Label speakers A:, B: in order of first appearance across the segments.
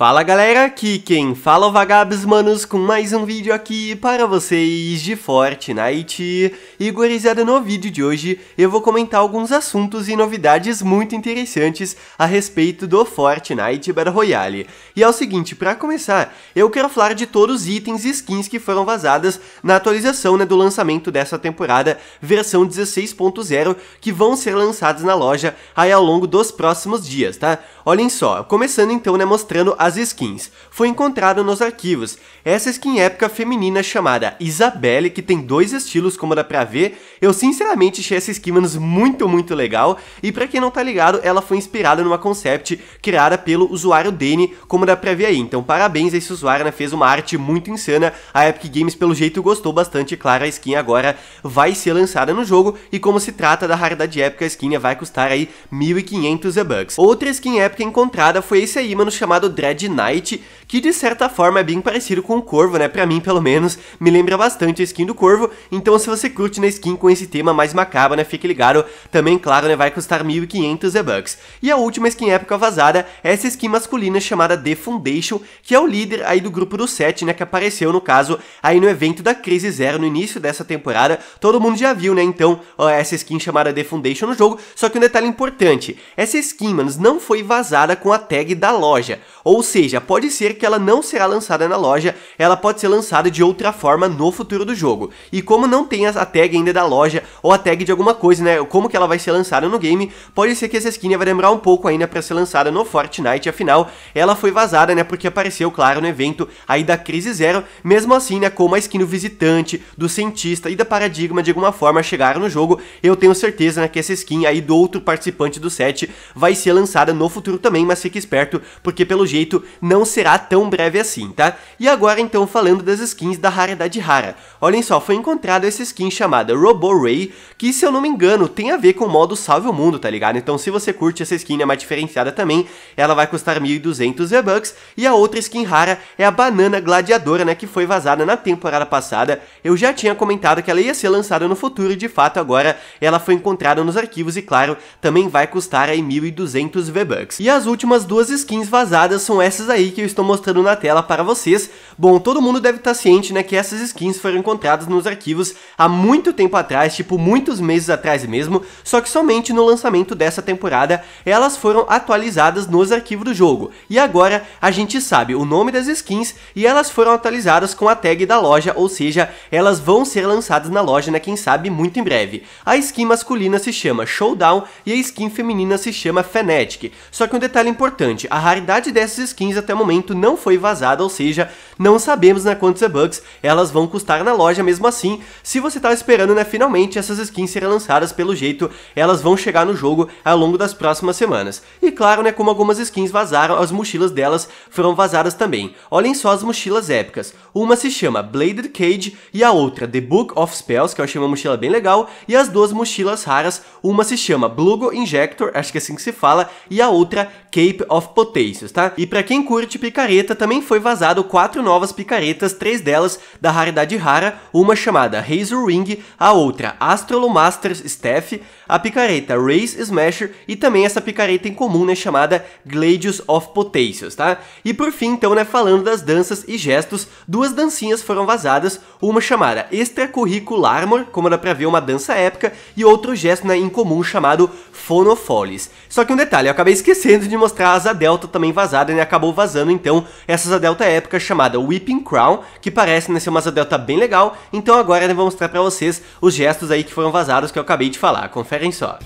A: Fala galera, aqui quem fala é o Vagabos Manos com mais um vídeo aqui para vocês de Fortnite. E gurizada, no vídeo de hoje eu vou comentar alguns assuntos e novidades muito interessantes a respeito do Fortnite Battle Royale. E é o seguinte, para começar, eu quero falar de todos os itens e skins que foram vazadas na atualização né, do lançamento dessa temporada, versão 16.0, que vão ser lançados na loja aí ao longo dos próximos dias, tá? Olhem só, começando então né, mostrando as as skins, foi encontrado nos arquivos. Essa skin épica feminina chamada Isabelle, que tem dois estilos como dá pra ver, eu sinceramente achei essa skin manos muito, muito legal, e pra quem não tá ligado, ela foi inspirada numa concept criada pelo usuário Dene, como dá pra ver aí, então parabéns a esse usuário, né? fez uma arte muito insana, a Epic Games pelo jeito gostou bastante, claro, a skin agora vai ser lançada no jogo, e como se trata da raridade épica, a skin vai custar aí 1.500 V-Bucks. Outra skin épica encontrada foi esse aí, mano, chamado Dread de Knight, que de certa forma é bem parecido com o Corvo, né? Pra mim, pelo menos, me lembra bastante a skin do Corvo, então se você curte na skin com esse tema mais macabro, né? Fique ligado, também, claro, né? Vai custar 1.500 V-Bucks. E a última skin época vazada é essa skin masculina chamada The Foundation, que é o líder aí do grupo do 7, né? Que apareceu, no caso, aí no evento da Crise Zero, no início dessa temporada, todo mundo já viu, né? Então, ó, essa skin chamada The Foundation no jogo, só que um detalhe importante, essa skin, manos, não foi vazada com a tag da loja, ou ou seja, pode ser que ela não será lançada na loja, ela pode ser lançada de outra forma no futuro do jogo. E como não tem a tag ainda da loja, ou a tag de alguma coisa, né, como que ela vai ser lançada no game, pode ser que essa skin vai demorar um pouco ainda para ser lançada no Fortnite, afinal, ela foi vazada, né, porque apareceu, claro, no evento aí da Crise Zero, mesmo assim, né, como a skin do Visitante, do Cientista e da Paradigma de alguma forma chegaram no jogo, eu tenho certeza, né, que essa skin aí do outro participante do set vai ser lançada no futuro também, mas fique esperto, porque pelo jeito não será tão breve assim, tá? E agora então falando das skins da raridade rara. Olhem só, foi encontrada essa skin chamada Robo Ray, que se eu não me engano tem a ver com o modo Salve o Mundo, tá ligado? Então se você curte essa skin é mais diferenciada também, ela vai custar 1.200 V-Bucks, e a outra skin rara é a Banana Gladiadora, né, que foi vazada na temporada passada. Eu já tinha comentado que ela ia ser lançada no futuro e de fato agora ela foi encontrada nos arquivos e claro, também vai custar aí 1.200 V-Bucks. E as últimas duas skins vazadas são essas aí que eu estou mostrando na tela para vocês. Bom, todo mundo deve estar ciente, né, que essas skins foram encontradas nos arquivos há muito tempo atrás, tipo muitos meses atrás mesmo, só que somente no lançamento dessa temporada elas foram atualizadas nos arquivos do jogo. E agora a gente sabe o nome das skins e elas foram atualizadas com a tag da loja, ou seja, elas vão ser lançadas na loja, né, quem sabe, muito em breve. A skin masculina se chama Showdown e a skin feminina se chama Fnatic. Só que um detalhe importante, a raridade dessas skins até o momento não foi vazada, ou seja, não sabemos né, quantos e-bucks elas vão custar na loja mesmo assim. Se você está esperando, né, finalmente essas skins serem lançadas, pelo jeito elas vão chegar no jogo ao longo das próximas semanas. E claro, né, como algumas skins vazaram, as mochilas delas foram vazadas também. Olhem só as mochilas épicas. Uma se chama Bladed Cage e a outra The Book of Spells, que eu achei uma mochila bem legal, e as duas mochilas raras, uma se chama Blugo Injector, acho que é assim que se fala, e a outra Cape of Potatoes, tá? E pra Pra quem curte picareta, também foi vazado quatro novas picaretas, três delas da raridade rara, uma chamada Razor Ring, a outra Astrolo Masters Staff, a picareta Race Smasher e também essa picareta em comum, né, chamada Gladius of Potatoes, tá? E por fim, então, né, falando das danças e gestos, duas dancinhas foram vazadas, uma chamada Extracurricular, como dá pra ver, uma dança épica, e outro gesto, né, incomum chamado Fonofolis. Só que um detalhe, eu acabei esquecendo de mostrar a asa delta também vazada, né, acabou vazando então essa Delta épica chamada Whipping Crown, que parece né, ser uma Delta bem legal, então agora eu né, vou mostrar pra vocês os gestos aí que foram vazados que eu acabei de falar, conferem só.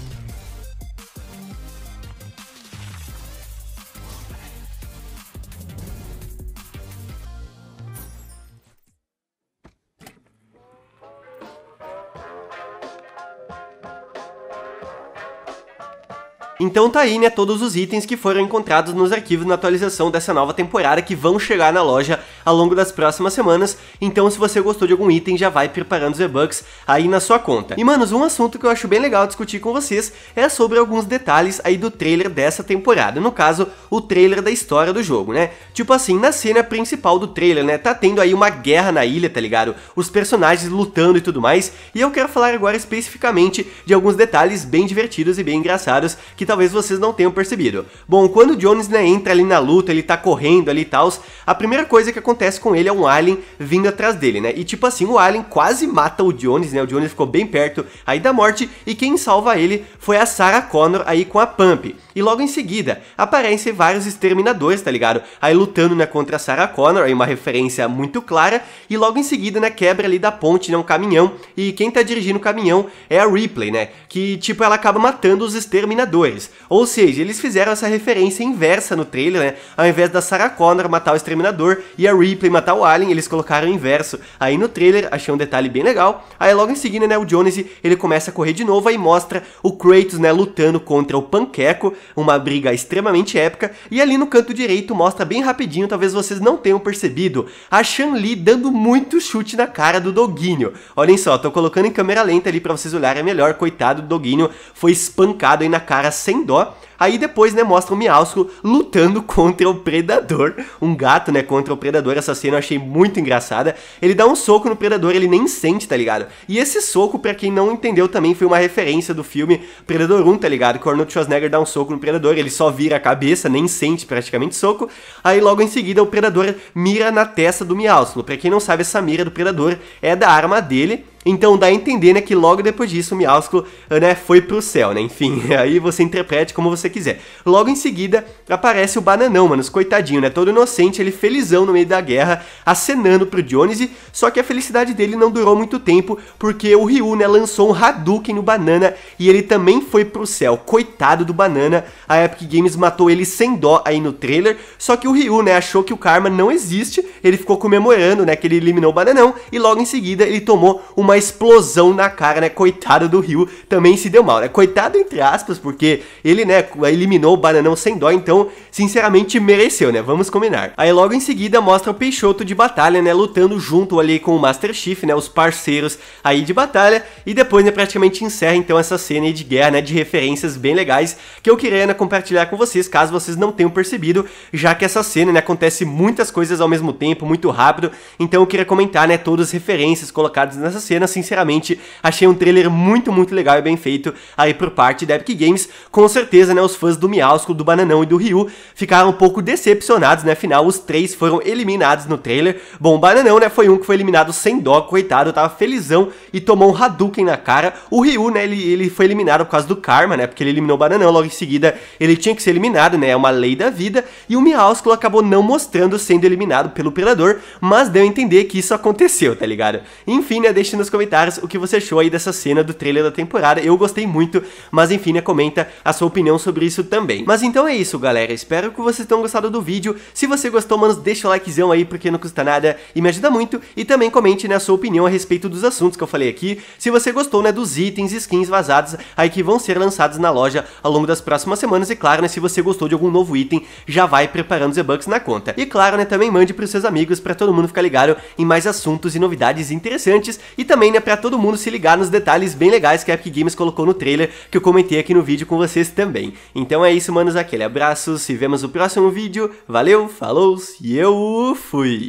A: Então tá aí, né, todos os itens que foram encontrados nos arquivos na atualização dessa nova temporada que vão chegar na loja ao longo das próximas semanas, então se você gostou de algum item, já vai preparando os e-bucks aí na sua conta. E manos, um assunto que eu acho bem legal discutir com vocês é sobre alguns detalhes aí do trailer dessa temporada, no caso, o trailer da história do jogo, né? Tipo assim, na cena principal do trailer, né, tá tendo aí uma guerra na ilha, tá ligado? Os personagens lutando e tudo mais, e eu quero falar agora especificamente de alguns detalhes bem divertidos e bem engraçados que talvez vocês não tenham percebido. Bom, quando o Jones, né, entra ali na luta, ele tá correndo ali e tal, a primeira coisa que acontece acontece com ele é um alien vindo atrás dele, né? E tipo assim, o alien quase mata o Jones, né? O Jones ficou bem perto aí da morte e quem salva ele foi a Sarah Connor aí com a Pump. E logo em seguida, aparecem vários exterminadores, tá ligado? Aí lutando, né, contra a Sarah Connor, aí uma referência muito clara, e logo em seguida, né, quebra ali da ponte, né, um caminhão, e quem tá dirigindo o caminhão é a Ripley, né, que, tipo, ela acaba matando os exterminadores. Ou seja, eles fizeram essa referência inversa no trailer, né, ao invés da Sarah Connor matar o exterminador e a Ripley Ripley matar o Alien, eles colocaram o inverso. Aí no trailer, achei um detalhe bem legal. Aí logo em seguida, né, o Jones, ele começa a correr de novo, aí mostra o Kratos, né, lutando contra o Panqueco, uma briga extremamente épica. E ali no canto direito mostra bem rapidinho, talvez vocês não tenham percebido, a Shan-Li dando muito chute na cara do Doguinho. Olhem só, tô colocando em câmera lenta ali para vocês olharem melhor, coitado do Doguinho, foi espancado aí na cara sem dó. Aí depois, né, mostra o Miausco lutando contra o Predador. Um gato, né, contra o Predador. Essa cena eu achei muito engraçada. Ele dá um soco no Predador, ele nem sente, tá ligado? E esse soco, para quem não entendeu também, foi uma referência do filme Predador 1, tá ligado? Que o Arnold Schwarzenegger dá um soco no Predador, ele só vira a cabeça, nem sente praticamente soco. Aí logo em seguida o Predador mira na testa do Miausco. Pra quem não sabe, essa mira do Predador é da arma dele então dá a entender, né, que logo depois disso o Miásculo, né, foi pro céu, né, enfim, aí você interprete como você quiser. Logo em seguida aparece o Bananão, mano, coitadinho, né, todo inocente, ele felizão no meio da guerra, acenando pro Dionysio, só que a felicidade dele não durou muito tempo, porque o Ryu, né, lançou um Hadouken no Banana e ele também foi pro céu, coitado do Banana, a Epic Games matou ele sem dó aí no trailer, só que o Ryu, né, achou que o karma não existe, ele ficou comemorando, né, que ele eliminou o Bananão e logo em seguida ele tomou uma uma explosão na cara, né? Coitado do Rio também se deu mal, né? Coitado entre aspas, porque ele, né, eliminou o Bananão sem dó, então, sinceramente, mereceu, né? Vamos combinar. Aí logo em seguida mostra o Peixoto de batalha, né? Lutando junto ali com o Master Chief, né? Os parceiros aí de batalha. E depois, né, praticamente encerra então essa cena aí de guerra, né? De referências bem legais que eu queria, né, compartilhar com vocês, caso vocês não tenham percebido, já que essa cena, né, acontece muitas coisas ao mesmo tempo, muito rápido. Então eu queria comentar, né, todas as referências colocadas nessa cena pena, sinceramente, achei um trailer muito, muito legal e bem feito aí por parte da Epic Games. Com certeza, né, os fãs do Miausco, do Bananão e do Ryu ficaram um pouco decepcionados, né, afinal os três foram eliminados no trailer. Bom, o Bananão, né, foi um que foi eliminado sem dó, coitado, tava felizão e tomou um Hadouken na cara. O Ryu, né, ele, ele foi eliminado por causa do Karma, né, porque ele eliminou o Bananão, logo em seguida ele tinha que ser eliminado, né, é uma lei da vida. E o Miausculo acabou não mostrando sendo eliminado pelo Predador, mas deu a entender que isso aconteceu, tá ligado? Enfim, né, deixa nos comentários o que você achou aí dessa cena do trailer da temporada. Eu gostei muito, mas enfim, né, comenta a sua opinião sobre isso também. Mas então é isso, galera. Espero que vocês tenham gostado do vídeo. Se você gostou, mano deixa o likezão aí, porque não custa nada e me ajuda muito. E também comente, né, a sua opinião a respeito dos assuntos que eu falei aqui. Se você gostou, né, dos itens e skins vazados aí que vão ser lançados na loja ao longo das próximas semanas. E claro, né, se você gostou de algum novo item, já vai preparando os e bucks na conta. E claro, né, também mande pros seus amigos para todo mundo ficar ligado em mais assuntos e novidades interessantes. E também também, né, pra todo mundo se ligar nos detalhes bem legais que a Epic Games colocou no trailer, que eu comentei aqui no vídeo com vocês também. Então é isso, manos, aquele abraço, se vemos no próximo vídeo, valeu, falou e eu fui!